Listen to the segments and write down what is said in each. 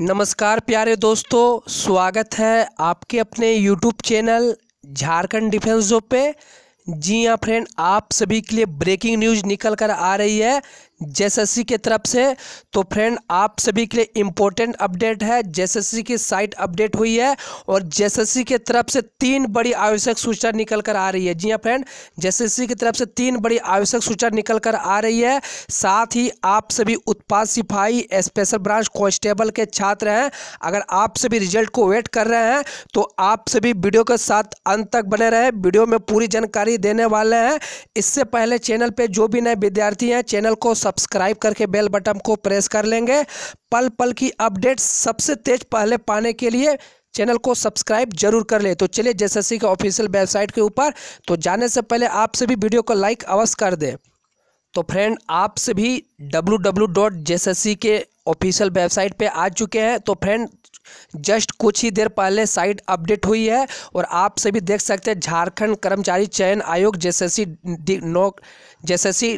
नमस्कार प्यारे दोस्तों स्वागत है आपके अपने यूट्यूब चैनल झारखंड डिफेंस जो पे जी हाँ फ्रेंड आप सभी के लिए ब्रेकिंग न्यूज निकल कर आ रही है जेएसएससी के तरफ से तो फ्रेंड आप सभी के लिए इम्पोर्टेंट अपडेट है जेएसएससी की साइट अपडेट हुई है और जेएसएससी के तरफ से तीन बड़ी आवश्यक सूचना निकल कर आ रही है जी हाँ फ्रेंड जेएसएससी की तरफ से तीन बड़ी आवश्यक सूचना निकल कर आ रही है साथ ही आप सभी उत्पाद सिपाही स्पेशल ब्रांच कॉन्स्टेबल के छात्र हैं अगर आप सभी रिजल्ट को वेट कर रहे हैं तो आप सभी वीडियो के साथ अंत तक बने रहें वीडियो में पूरी जानकारी देने वाले हैं इससे पहले चैनल पर जो भी नए विद्यार्थी हैं चैनल को सब्सक्राइब करके बेल बटन को प्रेस कर लेंगे पल पल की अपडेट सबसे तेज पहले पाने के लिए चैनल को सब्सक्राइब जरूर कर ले तो चलिए सी के ऑफिशियल वेबसाइट के ऊपर तो जाने से पहले आपसे भी वीडियो को लाइक अवश्य कर दें तो फ्रेंड आपसे भी डब्ल्यू के ऑफिशियल वेबसाइट पे आ चुके हैं तो फ्रेंड जस्ट कुछ ही देर पहले साइट अपडेट हुई है और आप सभी देख सकते हैं झारखंड कर्मचारी चयन आयोग जेसेसी नो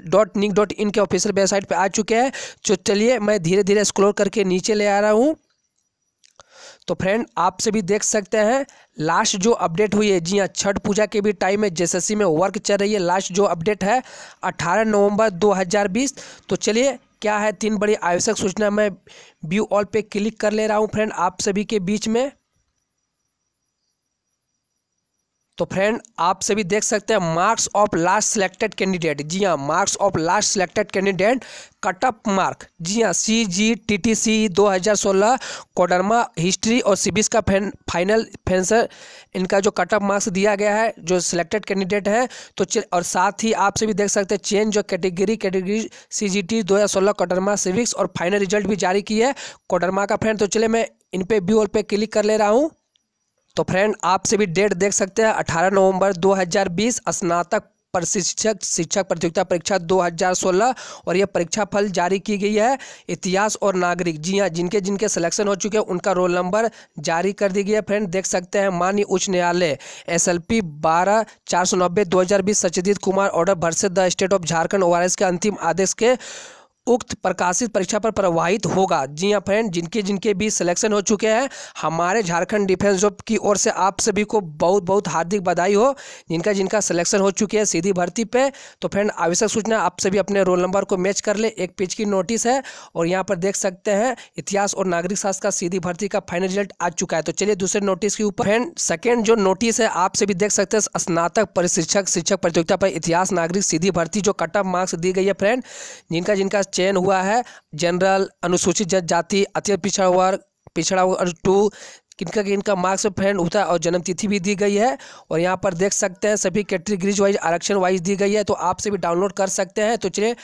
डॉट निक डॉट इन के ऑफिशियल वेबसाइट पर आ चुके हैं तो चलिए मैं धीरे धीरे स्क्रोल करके नीचे ले आ रहा हूँ तो फ्रेंड आप सभी देख सकते हैं लास्ट जो अपडेट हुई है जी हाँ छठ पूजा के भी टाइम है जेएसएससी में वर्क चल रही है लास्ट जो अपडेट है 18 नवंबर 2020 तो चलिए क्या है तीन बड़ी आवश्यक सूचना मैं व्यू ऑल पे क्लिक कर ले रहा हूँ फ्रेंड आप सभी के बीच में तो फ्रेंड आप सभी देख सकते हैं marks of last selected candidate जी हाँ marks of last selected candidate cut off mark जी हाँ सी जी टी टी सी दो हज़ार सोलह कोडरमा हिस्ट्री और सिबिस का फैन फाइनल फैंसर इनका जो कट ऑफ मार्क्स दिया गया है जो सिलेक्टेड कैंडिडेट है तो और साथ ही आप सभी देख सकते हैं चेंज जो category category C G T दो हज़ार सोलह कोडरमा सिविक्स और फाइनल रिजल्ट भी जारी की है कोडरमा का फ्रेंड तो चले मैं इन पर व्यू ऑल पे क्लिक कर ले रहा हूँ तो फ्रेंड आपसे भी डेट देख सकते हैं अठारह नवंबर बीस स्नातक प्रशिक्षक शिक्षक प्रतियोगिता परीक्षा 2016 और यह परीक्षा फल जारी की गई है इतिहास और नागरिक जी हाँ जिनके जिनके सिलेक्शन हो चुके हैं उनका रोल नंबर जारी कर दी गई है फ्रेंड देख सकते हैं माननीय उच्च न्यायालय एस एल पी बारह चार सौ नब्बे दो हजार बीस सचिदित Kumar order versus the state of Jharkhand ओ के अंतिम आदेश के उक्त प्रकाशित परीक्षा पर प्रवाहित होगा जी हाँ फ्रेंड जिनके जिनके भी सिलेक्शन हो चुके हैं हमारे झारखंड डिफेंस जॉब की ओर से आप सभी को बहुत बहुत हार्दिक बधाई हो जिनका जिनका सिलेक्शन हो चुके हैं सीधी भर्ती पे तो फ्रेंड आवश्यक सूचना आप सभी अपने रोल नंबर को मैच कर ले एक पेज की नोटिस है और यहाँ पर देख सकते हैं इतिहास और नागरिक शास्त्र का सीधी भर्ती का फाइनल रिजल्ट आ चुका है तो चलिए दूसरे नोटिस के ऊपर फ्रेंड सेकेंड जो नोटिस है आप सभी देख सकते हैं स्नातक परिशिक्षक शिक्षक प्रतियोगिता पर इतिहास नागरिक सीधी भर्ती जो कट ऑफ मार्क्स दी गई है फ्रेंड जिनका जिनका चयन हुआ है जनरल अनुसूचित जनजाति अति पिछड़ा वर्ग पिछड़ा वर्ग टू किनका किनका मार्क्स फ्रेंड होता है और जन्मतिथि भी दी गई है और यहाँ पर देख सकते हैं सभी कैटेगरीज वाइज आरक्षण वाइज दी गई है तो आप सभी भी डाउनलोड कर सकते हैं तो चलिए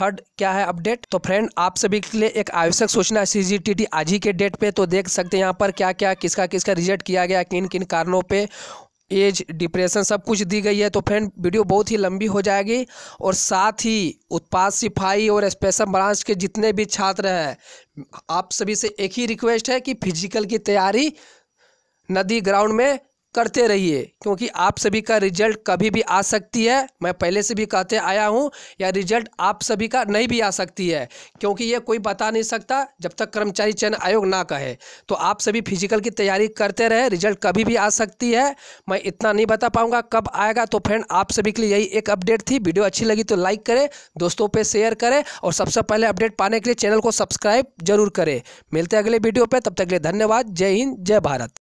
थर्ड क्या है अपडेट तो फ्रेंड आप सभी के लिए एक आवश्यक सूचना सी जी टी टी आज ही के डेट पे तो देख सकते हैं यहाँ पर क्या क्या किसका किसका रिजल्ट किया गया किन किन कारणों पे एज डिप्रेशन सब कुछ दी गई है तो फ्रेंड वीडियो बहुत ही लंबी हो जाएगी और साथ ही उत्पाद सिपाही और स्पेशल ब्रांच के जितने भी छात्र हैं आप सभी से एक ही रिक्वेस्ट है कि फिजिकल की तैयारी नदी ग्राउंड में करते रहिए क्योंकि आप सभी का रिजल्ट कभी भी आ सकती है मैं पहले से भी कहते आया हूँ या रिजल्ट आप सभी का नहीं भी आ सकती है क्योंकि ये कोई बता नहीं सकता जब तक कर्मचारी चयन आयोग ना कहे तो आप सभी फिजिकल की तैयारी करते रहे रिजल्ट कभी भी आ सकती है मैं इतना नहीं बता पाऊँगा कब आएगा तो फ्रेंड आप सभी के लिए यही एक अपडेट थी वीडियो अच्छी लगी तो लाइक करें दोस्तों पर शेयर करें और सबसे पहले अपडेट पाने के लिए चैनल को सब्सक्राइब जरूर करें मिलते अगले वीडियो पर तब तक के लिए धन्यवाद जय हिंद जय भारत